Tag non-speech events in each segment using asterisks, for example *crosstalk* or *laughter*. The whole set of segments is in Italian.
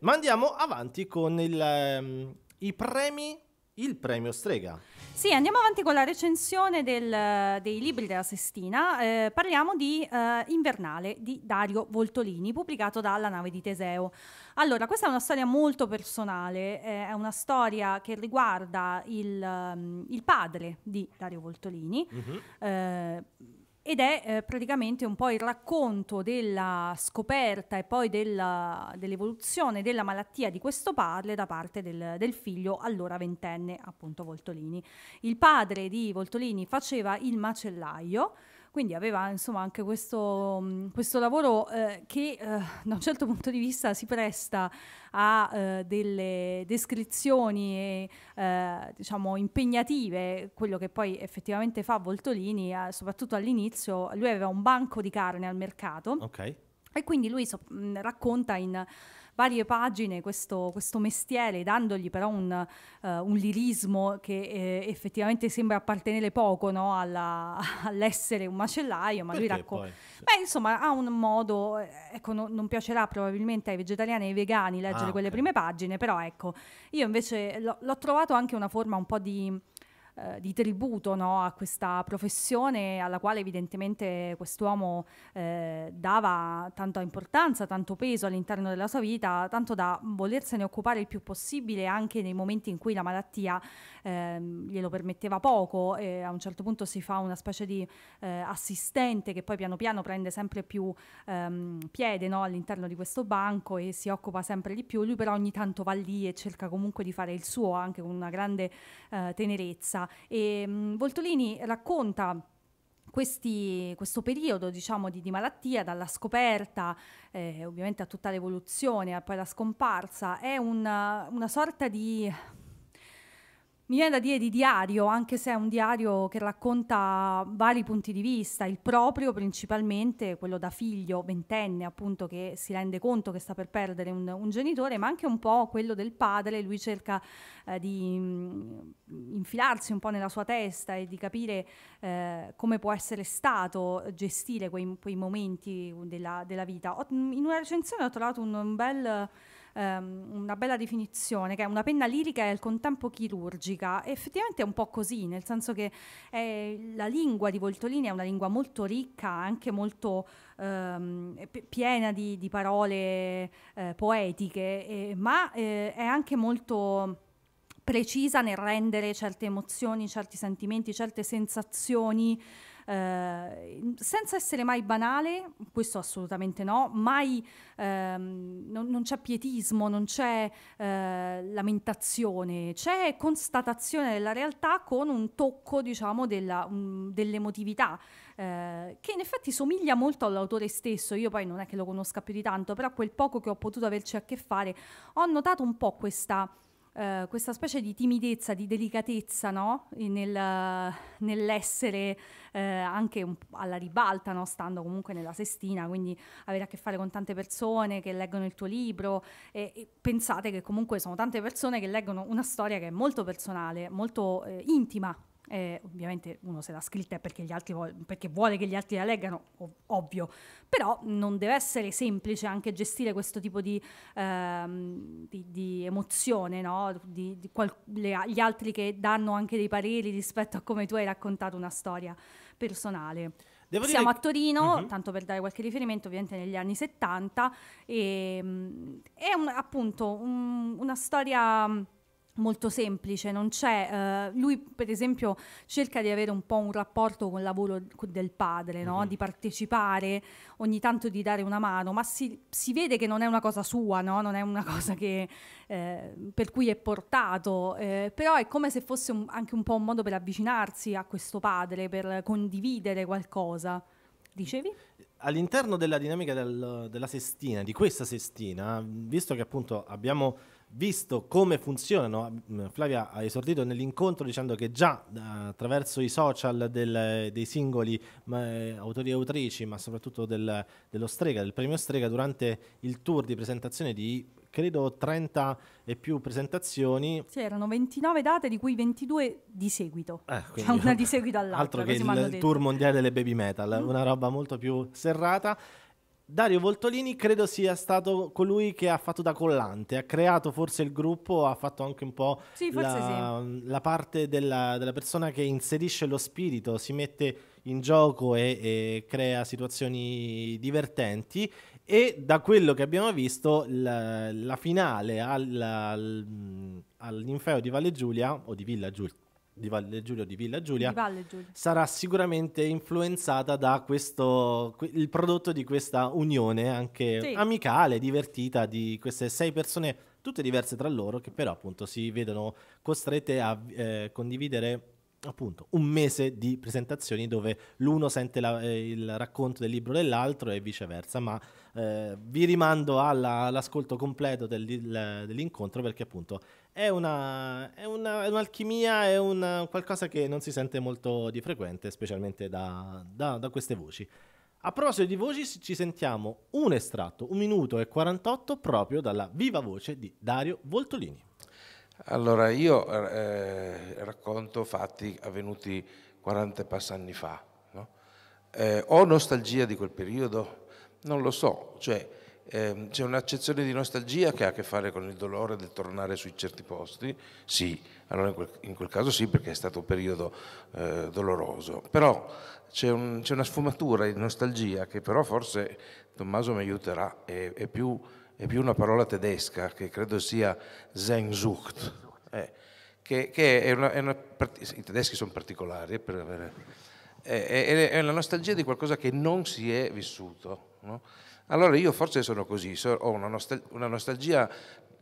Ma andiamo avanti con il, ehm, i premi, il premio Strega. Sì, andiamo avanti con la recensione del, dei libri della Sestina. Eh, parliamo di eh, Invernale di Dario Voltolini, pubblicato dalla nave di Teseo. Allora, questa è una storia molto personale, eh, è una storia che riguarda il, um, il padre di Dario Voltolini. Mm-hmm ed è eh, praticamente un po' il racconto della scoperta e poi della, dell'evoluzione della malattia di questo padre da parte del, del, figlio allora ventenne appunto Voltolini. Il padre di Voltolini faceva il macellaio quindi aveva insomma anche questo, mm, questo lavoro eh, che eh, *laughs* da un certo punto di vista si presta a eh, delle descrizioni e, eh, diciamo impegnative, quello che poi effettivamente fa Voltolini, eh, soprattutto all'inizio, lui aveva un banco di carne al mercato. Okay. E quindi lui so, mh, mm, racconta in varie pagine questo, questo mestiere, dandogli però un, uh, un lirismo che eh, effettivamente sembra appartenere poco no? Alla, *laughs* all'essere un macellaio, ma Perché lui racconta... Beh, insomma, ha un modo, eh, ecco, no, non piacerà probabilmente ai vegetariani e ai vegani leggere ah, quelle okay. prime pagine, però ecco, io invece l- l'ho trovato anche una forma un po' di eh, di tributo no, a questa professione alla quale evidentemente quest'uomo eh, dava tanta importanza, tanto peso all'interno della sua vita, tanto da volersene occupare il più possibile anche nei momenti in cui la malattia ehm, glielo permetteva poco e a un certo punto si fa una specie di eh, assistente che poi piano piano prende sempre più ehm, piede no, all'interno di questo banco e si occupa sempre di più, lui però ogni tanto va lì e cerca comunque di fare il suo anche con una grande eh, tenerezza e mh, mm, Voltolini racconta questi, questo periodo diciamo, di, di, malattia, dalla scoperta eh, ovviamente a tutta l'evoluzione, poi la scomparsa, è una, una sorta di mi viene da dire di diario, anche se è un diario che racconta vari punti di vista, il proprio principalmente, quello da figlio ventenne appunto che si rende conto che sta per perdere un, un genitore, ma anche un po' quello del padre, lui cerca eh, di mh, mm, infilarsi un po' nella sua testa e di capire eh, come può essere stato gestire quei, quei momenti della, della vita. Ho, mm, in una recensione ho trovato un, un bel ehm, una bella definizione, che è una penna lirica e al contempo chirurgica. E effettivamente è un po' così, nel senso che eh, la lingua di Voltolini è una lingua molto ricca, anche molto ehm, piena di, di parole eh, poetiche, eh, ma è anche molto precisa nel rendere certe emozioni, certi sentimenti, certe sensazioni, eh, senza essere mai banale, questo assolutamente no, mai ehm, non, non, c'è pietismo, non c'è eh, lamentazione, c'è constatazione della realtà con un tocco diciamo della, um, dell'emotività. Eh, che in effetti somiglia molto all'autore stesso, io poi non è che lo conosca più di tanto, però quel poco che ho potuto averci a che fare ho notato un po' questa eh, questa specie di timidezza, di delicatezza no? Nel, nell'essere eh, anche un, alla ribalta, no? stando comunque nella sestina, quindi avere a che fare con tante persone che leggono il tuo libro e, e pensate che comunque sono tante persone che leggono una storia che è molto personale, molto eh, intima eh, ovviamente uno se l'ha scritta perché, gli altri vuole, perché vuole che gli altri la leggano, ov- ovvio, però non deve essere semplice anche gestire questo tipo di, ehm, di, di emozione, no? di, qual- le, gli altri che danno anche dei pareri rispetto a come tu hai raccontato una storia personale. Devo Siamo a Torino, uh-huh. tanto per dare qualche riferimento, ovviamente negli anni 70, e, ehm, è un, appunto un, una storia molto semplice, non c'è, uh, lui per esempio cerca di avere un po' un rapporto con il lavoro del padre, no? mm-hmm. di partecipare, ogni tanto di dare una mano, ma si, si vede che non è una cosa sua, no? non è una cosa che, eh, per cui è portato, eh, però è come se fosse un, anche un po' un modo per avvicinarsi a questo padre, per condividere qualcosa. Dicevi? All'interno della dinamica del, della sestina, di questa sestina, visto che appunto abbiamo visto come funzionano, mm, Flavia ha esordito nell'incontro dicendo che già eh, attraverso i social del, dei singoli eh, autori e autrici, ma soprattutto del, dello Strega, del premio Strega, durante il tour di presentazione di credo 30 e più presentazioni. Sì, erano 29 date, di cui 22 di seguito. Eh, cioè, quindi, cioè una di seguito all'altra. Altro che il, il tour mondiale delle baby metal, mm. una roba molto più serrata. Dario Voltolini credo sia stato colui che ha fatto da collante, ha creato forse il gruppo, ha fatto anche un po' sì, la, sì. la, parte della, della, persona che inserisce lo spirito, si mette in gioco e, e crea situazioni divertenti e da quello che abbiamo visto la, la finale al, al, all'Infeo di Valle Giulia o di Villa Giulia di Valle Giulio, di Villa Giulia, di Giulia. sarà sicuramente influenzata da questo, il prodotto di questa unione anche sì. amicale, divertita di queste sei persone, tutte diverse tra loro, che però appunto si vedono costrette a eh, condividere appunto un mese di presentazioni dove l'uno sente la, eh, il racconto del libro dell'altro e viceversa, ma eh, vi rimando alla, all'ascolto completo del, del, dell'incontro perché appunto è, una, è, una, è un'alchimia, è una, qualcosa che non si sente molto di frequente, specialmente da, da, da queste voci. A proposito di voci, ci sentiamo un estratto, un minuto e 48, proprio dalla viva voce di Dario Voltolini. Allora, io eh, racconto fatti avvenuti 40 e passa anni fa. No? Eh, ho nostalgia di quel periodo? Non lo so, cioè eh, c'è un'accezione di nostalgia che ha a che fare con il dolore del tornare sui certi posti? Sì, allora in quel, in quel caso sì perché è stato un periodo eh, doloroso, però c'è, un, una sfumatura di nostalgia che però forse Tommaso mi aiuterà, è, è più è più una parola tedesca che credo sia Sehnsucht, eh, che, che è una, è una, i tedeschi sono particolari, eh, per avere, eh, è, è, la nostalgia di qualcosa che non si è vissuto. No? Allora io forse sono così, ho una, nostal una nostalgia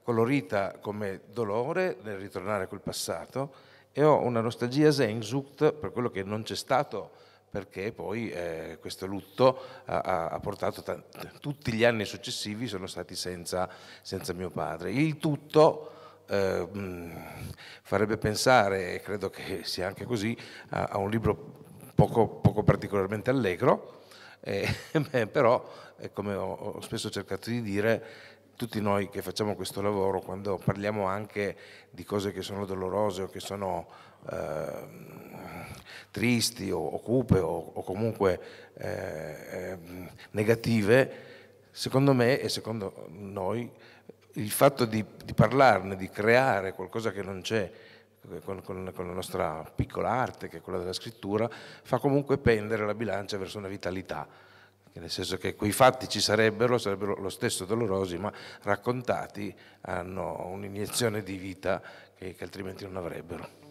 colorita come dolore nel ritornare a quel passato e ho una nostalgia Sehnsucht per quello che non c'è stato perché poi eh, questo lutto ha, ha portato tutti gli anni successivi sono stati senza, senza mio padre. Il tutto eh, farebbe pensare, e credo che sia anche così, a, a un libro poco, poco particolarmente allegro, eh, *laughs* beh, però eh, come ho, ho spesso cercato di dire, tutti noi che facciamo questo lavoro, quando parliamo anche di cose che sono dolorose o che sono eh, tristi o, o cupe o, o comunque eh, eh, negative, secondo me e secondo noi il fatto di, di parlarne, di creare qualcosa che non c'è, eh, con, con, con, la nostra piccola arte, che è quella della scrittura, fa comunque pendere la bilancia verso una vitalità, nel senso che quei fatti ci sarebbero, sarebbero lo stesso dolorosi, ma raccontati hanno un'iniezione di vita che, che altrimenti non avrebbero.